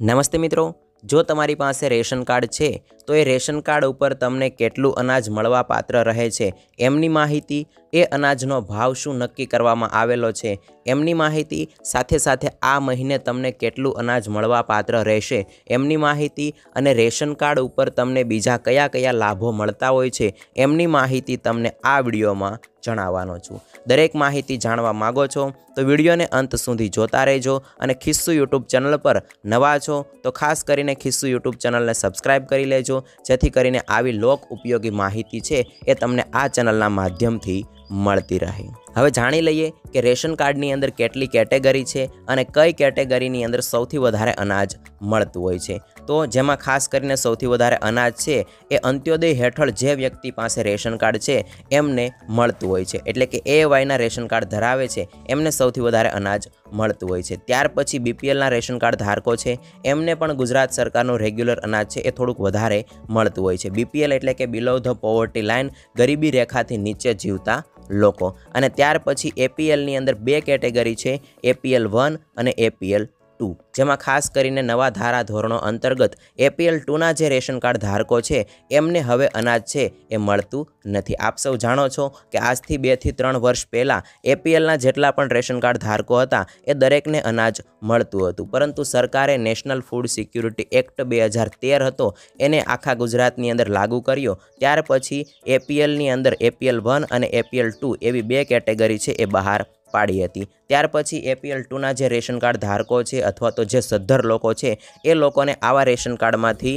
નમસ્તે મિત્રો જો તમારી પાસે રેશન કાર્ડ છે તો એ રેશન કાર્ડ ઉપર તમને કેટલું અનાજ મળવા પાત્ર રહે છે એમની માહિતી એ અનાજનો ભાવ શું નક્કી કરવામાં આવેલો છે એમની માહિતી સાથે સાથે આ મહિને તમને કેટલું અનાજ મળવા પાત્ર રહેશે એમની માહિતી અને રેશન કાર્ડ ઉપર તમને બીજા કયા કયા લાભો મળતા હોય છે એમની માહિતી તમને આ વિડીયોમાં જણાવવાનો છું દરેક માહિતી જાણવા માગો છો તો વિડીયોને અંત સુધી જોતા રહેજો અને ખિસ્સુ યુટ્યુબ ચેનલ પર નવા છો તો ખાસ કરીને ખિસ્સુ યુટ્યુબ ચેનલને સબસ્ક્રાઈબ કરી લેજો જેથી કરીને આવી લોક ઉપયોગી માહિતી છે એ તમને આ ચેનલના માધ્યમથી મળતી રહે હવે જાણી લઈએ કે રેશન કાર્ડની અંદર કેટલી કેટેગરી છે અને કઈ કેટેગરીની અંદર સૌથી વધારે અનાજ મળતું હોય છે તો જેમાં ખાસ કરીને સૌથી વધારે અનાજ છે એ અંત્યોદય હેઠળ જે વ્યક્તિ પાસે રેશન કાર્ડ છે એમને મળતું હોય છે એટલે કે એ વાયના રેશન કાર્ડ ધરાવે છે એમને સૌથી વધારે અનાજ મળતું હોય છે ત્યાર પછી બીપીએલના રેશન કાર્ડ ધારકો છે એમને પણ ગુજરાત સરકારનું રેગ્યુલર અનાજ છે એ થોડુંક વધારે મળતું હોય છે બીપીએલ એટલે કે બિલો ધ પોવર્ટી લાઇન ગરીબી રેખાથી નીચે જીવતા લોકો અને ત્યાર પછી એપીએલની અંદર બે કેટેગરી છે એપીએલ વન અને એપીએલ ટુ જેમાં ખાસ કરીને નવા ધારા ધોરણો અંતર્ગત એપીએલ ટુના જે રેશન કાર્ડ ધારકો છે એમને હવે અનાજ છે એ મળતું નથી આપ સૌ જાણો છો કે આજથી બેથી ત્રણ વર્ષ પહેલાં એપીએલના જેટલા પણ રેશન કાર્ડ ધારકો હતા એ દરેકને અનાજ મળતું હતું પરંતુ સરકારે નેશનલ ફૂડ સિક્યુરિટી એક્ટ બે હજાર તેર હતો એને આખા ગુજરાતની અંદર લાગુ કર્યો ત્યાર પછી એપીએલની અંદર એપીએલ વન અને એપીએલ ટુ એવી બે કેટેગરી છે એ બહાર પાડી હતી ત્યાર પછી એપીએલ ટુના જે રેશન કાર્ડ ધારકો છે અથવા તો જે સદ્ધર લોકો છે એ લોકોને આવા રેશન કાર્ડમાંથી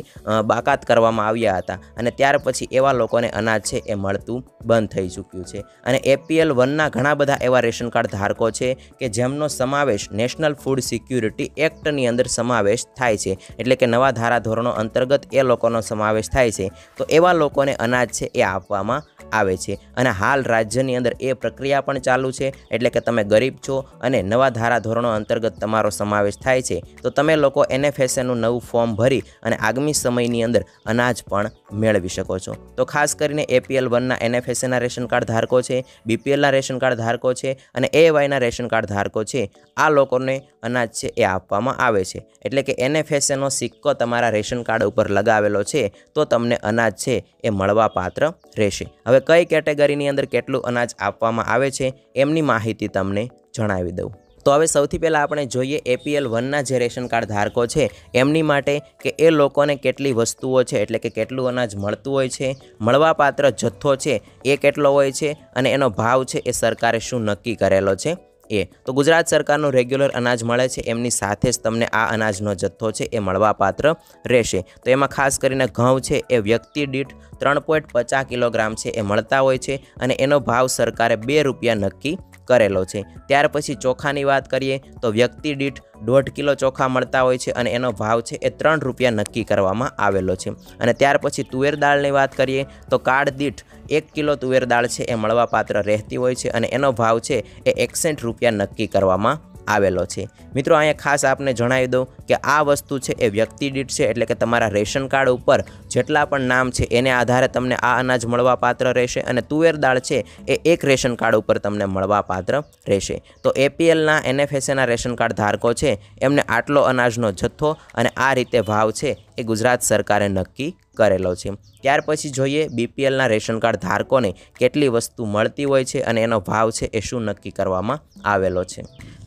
બાકાત કરવામાં આવ્યા હતા અને ત્યાર પછી એવા લોકોને અનાજ છે એ મળતું બંધ થઈ ચૂક્યું છે અને એપીએલ વનના ઘણા બધા એવા રેશન કાર્ડ ધારકો છે કે જેમનો સમાવેશ નેશનલ ફૂડ સિક્યુરિટી એક્ટની અંદર સમાવેશ થાય છે એટલે કે નવા ધારાધોરણો અંતર્ગત એ લોકોનો સમાવેશ થાય છે તો એવા લોકોને અનાજ છે એ આપવામાં આવે છે અને હાલ રાજ્યની અંદર એ પ્રક્રિયા પણ ચાલુ છે એટલે કે તમે ગરીબ છો અને નવા ધારાધોરણો અંતર્ગત તમારો સમાવેશ થાય છે તો તમે લોકો એનએફએસએનું નવું ફોર્મ ભરી અને આગામી સમયની અંદર અનાજ પણ મેળવી શકો છો તો ખાસ કરીને એપીએલ વનના એનએફએસએના રેશન કાર્ડ ધારકો છે બીપીએલના રેશન કાર્ડ ધારકો છે અને એવાયના રેશન કાર્ડ ધારકો છે આ લોકોને અનાજ છે એ આપવામાં આવે છે એટલે કે એનએફએસએનો સિક્કો તમારા રેશન કાર્ડ ઉપર લગાવેલો છે તો તમને અનાજ છે એ મળવા પાત્ર રહેશે હવે કઈ કેટેગરીની અંદર કેટલું અનાજ આપવામાં આવે છે એમની માહિતી તમને જણાવી દઉં તો હવે સૌથી પહેલાં આપણે જોઈએ એપીએલ વનના જે રેશન કાર્ડ ધારકો છે એમની માટે કે એ લોકોને કેટલી વસ્તુઓ છે એટલે કે કેટલું અનાજ મળતું હોય છે મળવાપાત્ર જથ્થો છે એ કેટલો હોય છે અને એનો ભાવ છે એ સરકારે શું નક્કી કરેલો છે એ તો ગુજરાત સરકારનું રેગ્યુલર અનાજ મળે છે એમની સાથે જ તમને આ અનાજનો જથ્થો છે એ મળવાપાત્ર રહેશે તો એમાં ખાસ કરીને ઘઉં છે એ વ્યક્તિ દીઠ ત્રણ પોઈન્ટ પચાસ કિલોગ્રામ છે એ મળતા હોય છે અને એનો ભાવ સરકારે બે રૂપિયા નક્કી કરેલો છે ત્યાર પછી ચોખાની વાત કરીએ તો વ્યક્તિ દીઠ દોઢ કિલો ચોખા મળતા હોય છે અને એનો ભાવ છે એ ત્રણ રૂપિયા નક્કી કરવામાં આવેલો છે અને ત્યાર પછી તુવેર દાળની વાત કરીએ તો કાળ દીઠ એક કિલો તુવેર દાળ છે એ મળવાપાત્ર રહેતી હોય છે અને એનો ભાવ છે એ એકસઠ રૂપિયા નક્કી કરવામાં આવેલો છે મિત્રો અહીંયા ખાસ આપને જણાવી દઉં કે આ વસ્તુ છે એ વ્યક્તિ દીઠ છે એટલે કે તમારા રેશન કાર્ડ ઉપર જેટલા પણ નામ છે એને આધારે તમને આ અનાજ મળવાપાત્ર રહેશે અને તુવેર દાળ છે એ એક રેશન કાર્ડ ઉપર તમને મળવાપાત્ર રહેશે તો એપીએલના એનએફએસએના રેશન કાર્ડ ધારકો છે એમને આટલો અનાજનો જથ્થો અને આ રીતે ભાવ છે એ ગુજરાત સરકારે નક્કી કરેલો છે ત્યાર પછી જોઈએ બીપીએલના રેશન કાર્ડ ધારકોને કેટલી વસ્તુ મળતી હોય છે અને એનો ભાવ છે એ શું નક્કી કરવામાં આવેલો છે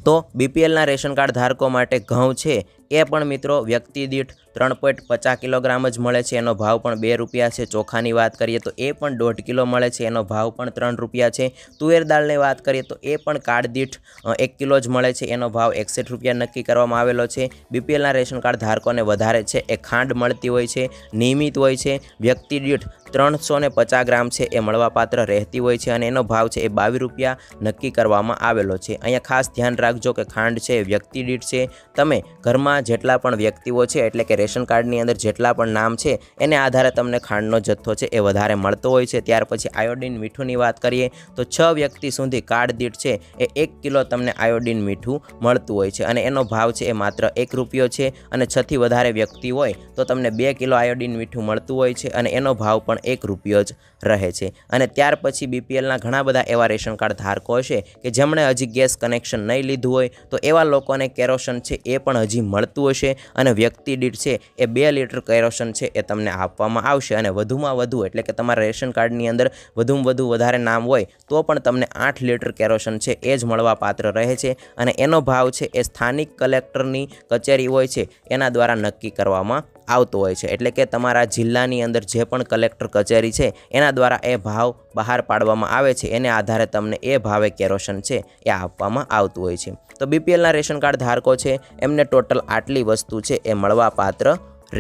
તો બીપીએલના રેશન કાર્ડ ધારકો માટે ઘઉં છે એ પણ મિત્રો વ્યક્તિ દીઠ ત્રણ પોઈન્ટ પચાસ કિલોગ્રામ જ મળે છે એનો ભાવ પણ બે રૂપિયા છે ચોખાની વાત કરીએ તો એ પણ દોઢ કિલો મળે છે એનો ભાવ પણ ત્રણ રૂપિયા છે તુવેર દાળની વાત કરીએ તો એ પણ કાર્ડ દીઠ એક કિલો જ મળે છે એનો ભાવ એકસઠ રૂપિયા નક્કી કરવામાં આવેલો છે બીપીએલના રેશન કાર્ડ ધારકોને વધારે છે એ ખાંડ મળતી હોય છે નિયમિત હોય છે વ્યક્તિ દીઠ ત્રણસો ને પચાસ ગ્રામ છે એ મળવાપાત્ર રહેતી હોય છે અને એનો ભાવ છે એ બાવીસ રૂપિયા નક્કી કરવામાં આવેલો છે અહીંયા ખાસ ધ્યાન રાખજો કે ખાંડ છે વ્યક્તિ દીઠ છે તમે ઘરમાં જેટલા પણ વ્યક્તિઓ છે એટલે કે રેશન કાર્ડની અંદર જેટલા પણ નામ છે એને આધારે તમને ખાંડનો જથ્થો છે એ વધારે મળતો હોય છે ત્યાર પછી આયોડીન મીઠુંની વાત કરીએ તો છ વ્યક્તિ સુધી કાર્ડ દીઠ છે એ એક કિલો તમને આયોડીન મીઠું મળતું હોય છે અને એનો ભાવ છે એ માત્ર એક રૂપિયો છે અને છથી વધારે વ્યક્તિ હોય તો તમને બે કિલો આયોડીન મીઠું મળતું હોય છે અને એનો ભાવ પણ એક રૂપિયો જ રહે છે અને ત્યાર પછી બીપીએલના ઘણા બધા એવા રેશન કાર્ડ ધારકો હશે કે જેમણે હજી ગેસ કનેક્શન નહીં લીધું હોય તો એવા લોકોને કેરોશન છે એ પણ હજી મળતું હશે અને વ્યક્તિ દીઠ છે એ બે લીટર કેરોશન છે એ તમને આપવામાં આવશે અને વધુમાં વધુ એટલે કે તમારા રેશન કાર્ડની અંદર વધુમાં વધુ વધારે નામ હોય તો પણ તમને આઠ લીટર કેરોશન છે એ જ મળવા પાત્ર રહે છે અને એનો ભાવ છે એ સ્થાનિક કલેક્ટરની કચેરી હોય છે એના દ્વારા નક્કી કરવામાં આવતો હોય છે એટલે કે તમારા જિલ્લાની અંદર જે પણ કલેક્ટર કચેરી છે એના દ્વારા એ ભાવ બહાર પાડવામાં આવે છે એને આધારે તમને એ ભાવે કેરોસન છે એ આપવામાં આવતું હોય છે તો બીપીએલના રેશન કાર્ડ ધારકો છે એમને ટોટલ આટલી વસ્તુ છે એ મળવાપાત્ર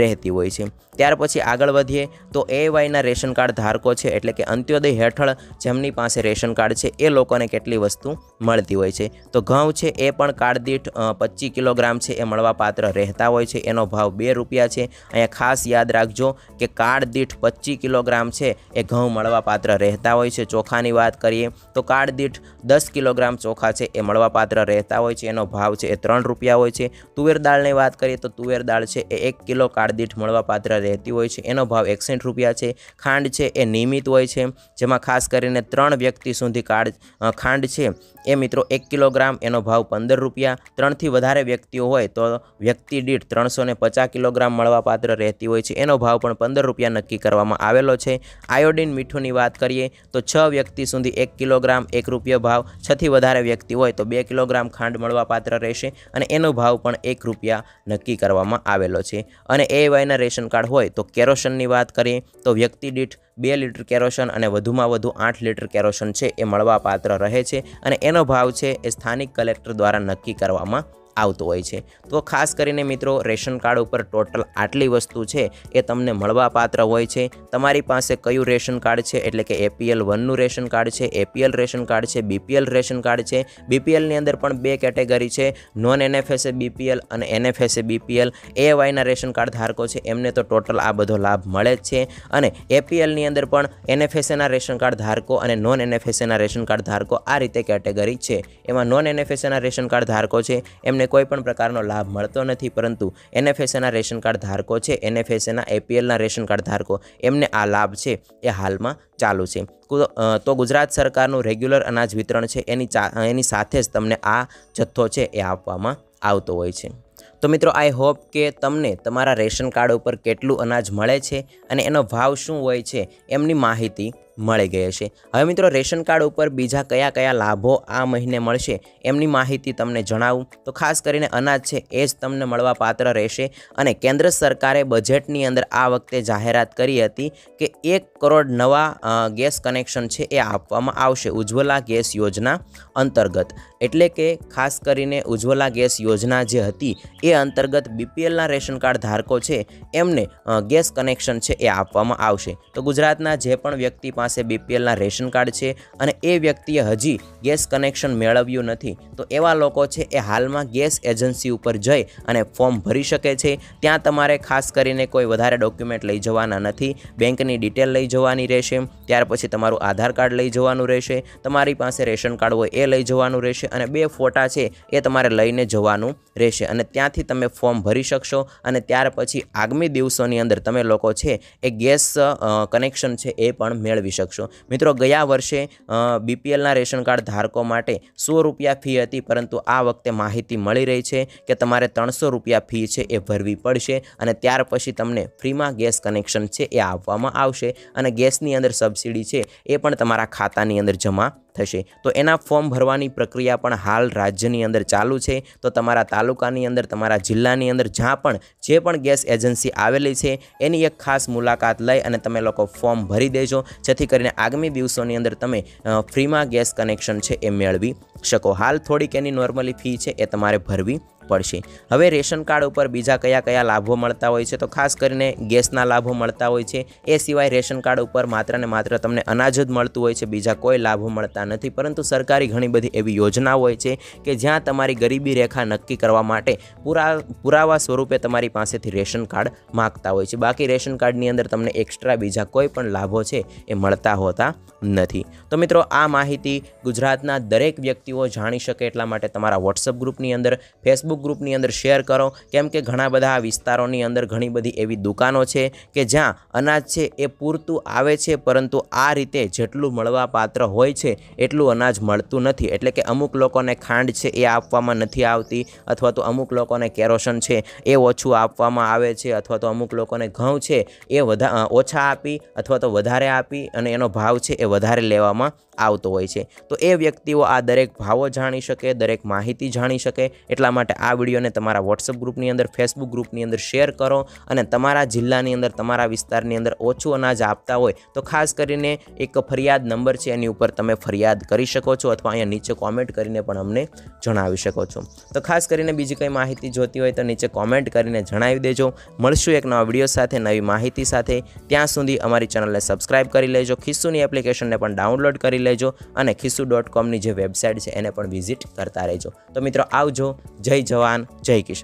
રહેતી હોય છે ત્યાર પછી આગળ વધીએ તો એ વાયના રેશન કાર્ડ ધારકો છે એટલે કે અંત્યોદય હેઠળ જેમની પાસે રેશન કાર્ડ છે એ લોકોને કેટલી વસ્તુ મળતી હોય છે તો ઘઉં છે એ પણ કાર્ડ દીઠ પચીસ કિલોગ્રામ છે એ મળવાપાત્ર રહેતા હોય છે એનો ભાવ બે રૂપિયા છે અહીંયા ખાસ યાદ રાખજો કે કાર્ડ દીઠ પચીસ કિલોગ્રામ છે એ ઘઉં મળવાપાત્ર રહેતા હોય છે ચોખાની વાત કરીએ તો કાર્ડ દીઠ દસ કિલોગ્રામ ચોખા છે એ મળવાપાત્ર રહેતા હોય છે એનો ભાવ છે એ ત્રણ રૂપિયા હોય છે તુવેર દાળની વાત કરીએ તો તુવેર દાળ છે એ એક કિલો કાળદીઠ મળવાપાત્ર રહેતી હોય છે એનો ભાવ એકસઠ રૂપિયા છે ખાંડ છે એ નિયમિત હોય છે જેમાં ખાસ કરીને ત્રણ વ્યક્તિ સુધી કાળ ખાંડ છે એ મિત્રો એક કિલોગ્રામ એનો ભાવ પંદર રૂપિયા ત્રણથી વધારે વ્યક્તિઓ હોય તો વ્યક્તિ દીઠ ત્રણસો ને પચાસ કિલોગ્રામ મળવાપાત્ર રહેતી હોય છે એનો ભાવ પણ પંદર રૂપિયા નક્કી કરવામાં આવેલો છે આયોડિન મીઠુંની વાત કરીએ તો છ વ્યક્તિ સુધી એક કિલોગ્રામ એક રૂપિયો ભાવ છથી વધારે વ્યક્તિ હોય તો બે કિલોગ્રામ ખાંડ મળવાપાત્ર રહેશે અને એનો ભાવ પણ એક રૂપિયા નક્કી કરવામાં આવેલો છે અને અને એવાયના રેશન કાર્ડ હોય તો કેરોશનની વાત કરીએ તો વ્યક્તિ દીઠ બે લીટર કેરોશન અને વધુમાં વધુ આઠ લીટર કેરોશન છે એ મળવા પાત્ર રહે છે અને એનો ભાવ છે એ સ્થાનિક કલેક્ટર દ્વારા નક્કી કરવામાં આવતું હોય છે તો ખાસ કરીને મિત્રો રેશન કાર્ડ ઉપર ટોટલ આટલી વસ્તુ છે એ તમને મળવાપાત્ર હોય છે તમારી પાસે કયું રેશન કાર્ડ છે એટલે કે એપીએલ વનનું રેશન કાર્ડ છે એપીએલ રેશન કાર્ડ છે બીપીએલ રેશન કાર્ડ છે બીપીએલની અંદર પણ બે કેટેગરી છે નોન એનએફએસએ બીપીએલ અને એનએફએસએ બીપીએલ એવાયના રેશન કાર્ડ ધારકો છે એમને તો ટોટલ આ બધો લાભ મળે જ છે અને એપીએલની અંદર પણ એનએફએસએના રેશન કાર્ડ ધારકો અને નોન એનએફએસએના રેશન કાર્ડ ધારકો આ રીતે કેટેગરી છે એમાં નોન એનએફએસએના રેશન કાર્ડ ધારકો છે એમને એને કોઈ પણ પ્રકારનો લાભ મળતો નથી પરંતુ એનએફએસએના રેશન કાર્ડ ધારકો છે એનએફએસએના એપીએલના રેશન કાર્ડ ધારકો એમને આ લાભ છે એ હાલમાં ચાલુ છે તો ગુજરાત સરકારનું રેગ્યુલર અનાજ વિતરણ છે એની એની સાથે જ તમને આ જથ્થો છે એ આપવામાં આવતો હોય છે તો મિત્રો આઈ હોપ કે તમને તમારા રેશન કાર્ડ ઉપર કેટલું અનાજ મળે છે અને એનો ભાવ શું હોય છે એમની માહિતી મળી ગઈ હશે હવે મિત્રો રેશન કાર્ડ ઉપર બીજા કયા કયા લાભો આ મહિને મળશે એમની માહિતી તમને જણાવું તો ખાસ કરીને અનાજ છે એ જ તમને મળવા પાત્ર રહેશે અને કેન્દ્ર સરકારે બજેટની અંદર આ વખતે જાહેરાત કરી હતી કે એક કરોડ નવા ગેસ કનેક્શન છે એ આપવામાં આવશે ઉજ્જવલા ગેસ યોજના અંતર્ગત એટલે કે ખાસ કરીને ઉજ્જવલા ગેસ યોજના જે હતી એ અંતર્ગત બીપીએલના રેશન કાર્ડ ધારકો છે એમને ગેસ કનેક્શન છે એ આપવામાં આવશે તો ગુજરાતના જે પણ વ્યક્તિ પણ પાસે બીપીએલના રેશન કાર્ડ છે અને એ વ્યક્તિએ હજી ગેસ કનેક્શન મેળવ્યું નથી તો એવા લોકો છે એ હાલમાં ગેસ એજન્સી ઉપર જઈ અને ફોર્મ ભરી શકે છે ત્યાં તમારે ખાસ કરીને કોઈ વધારે ડોક્યુમેન્ટ લઈ જવાના નથી બેંકની ડિટેલ લઈ જવાની રહેશે ત્યાર પછી તમારું આધાર કાર્ડ લઈ જવાનું રહેશે તમારી પાસે રેશન કાર્ડ હોય એ લઈ જવાનું રહેશે અને બે ફોટા છે એ તમારે લઈને જવાનું રહેશે અને ત્યાંથી તમે ફોર્મ ભરી શકશો અને ત્યાર પછી આગામી દિવસોની અંદર તમે લોકો છે એ ગેસ કનેક્શન છે એ પણ મેળવી મેળવી શકશો મિત્રો ગયા વર્ષે બીપીએલના રેશન કાર્ડ ધારકો માટે સો રૂપિયા ફી હતી પરંતુ આ વખતે માહિતી મળી રહી છે કે તમારે ત્રણસો રૂપિયા ફી છે એ ભરવી પડશે અને ત્યાર પછી તમને ફ્રીમાં ગેસ કનેક્શન છે એ આપવામાં આવશે અને ગેસની અંદર સબસિડી છે એ પણ તમારા ખાતાની અંદર જમા થશે તો એના ફોર્મ ભરવાની પ્રક્રિયા પણ હાલ રાજ્યની અંદર ચાલુ છે તો તમારા તાલુકાની અંદર તમારા જિલ્લાની અંદર જ્યાં પણ જે પણ ગેસ એજન્સી આવેલી છે એની એક ખાસ મુલાકાત લઈ અને તમે લોકો ફોર્મ ભરી દેજો જેથી કરીને આગામી દિવસોની અંદર તમે ફ્રીમાં ગેસ કનેક્શન છે એ મેળવી શકો હાલ થોડીક એની નોર્મલી ફી છે એ તમારે ભરવી પડશે હવે રેશન કાર્ડ ઉપર બીજા કયા કયા લાભો મળતા હોય છે તો ખાસ કરીને ગેસના લાભો મળતા હોય છે એ સિવાય રેશન કાર્ડ ઉપર માત્ર ને માત્ર તમને અનાજ જ મળતું હોય છે બીજા કોઈ લાભો મળતા નથી પરંતુ સરકારી ઘણી બધી એવી યોજનાઓ હોય છે કે જ્યાં તમારી ગરીબી રેખા નક્કી કરવા માટે પુરા પુરાવા સ્વરૂપે તમારી પાસેથી રેશન કાર્ડ માગતા હોય છે બાકી રેશન કાર્ડની અંદર તમને એક્સ્ટ્રા બીજા કોઈ પણ લાભો છે એ મળતા હોતા નથી તો મિત્રો આ માહિતી ગુજરાતના દરેક વ્યક્તિઓ જાણી શકે એટલા માટે તમારા વોટ્સઅપ ગ્રુપની અંદર ફેસબુક ફેસબુક ગ્રુપની અંદર શેર કરો કેમ કે ઘણા બધા વિસ્તારોની અંદર ઘણી બધી એવી દુકાનો છે કે જ્યાં અનાજ છે એ પૂરતું આવે છે પરંતુ આ રીતે જેટલું મળવા પાત્ર હોય છે એટલું અનાજ મળતું નથી એટલે કે અમુક લોકોને ખાંડ છે એ આપવામાં નથી આવતી અથવા તો અમુક લોકોને કેરોસન છે એ ઓછું આપવામાં આવે છે અથવા તો અમુક લોકોને ઘઉં છે એ વધા ઓછા આપી અથવા તો વધારે આપી અને એનો ભાવ છે એ વધારે લેવામાં આવતો હોય છે તો એ વ્યક્તિઓ આ દરેક ભાવો જાણી શકે દરેક માહિતી જાણી શકે એટલા માટે આ વિડીયોને તમારા વોટ્સઅપ ગ્રુપની અંદર ફેસબુક ગ્રુપની અંદર શેર કરો અને તમારા જિલ્લાની અંદર તમારા વિસ્તારની અંદર ઓછું અનાજ આપતા હોય તો ખાસ કરીને એક ફરિયાદ નંબર છે એની ઉપર તમે ફરિયાદ કરી શકો છો અથવા અહીંયા નીચે કોમેન્ટ કરીને પણ અમને જણાવી શકો છો તો ખાસ કરીને બીજી કંઈ માહિતી જોતી હોય તો નીચે કોમેન્ટ કરીને જણાવી દેજો મળશું એક નવા વિડીયો સાથે નવી માહિતી સાથે ત્યાં સુધી અમારી ચેનલને સબસ્ક્રાઇબ કરી લેજો ખિસ્સુની એપ્લિકેશનને પણ ડાઉનલોડ કરી લેજો અને ખિસ્સુ ડોટ કોમની જે વેબસાઇટ છે એને પણ વિઝિટ કરતા રહેજો તો મિત્રો આવજો જય જય જવાન જય કિસાન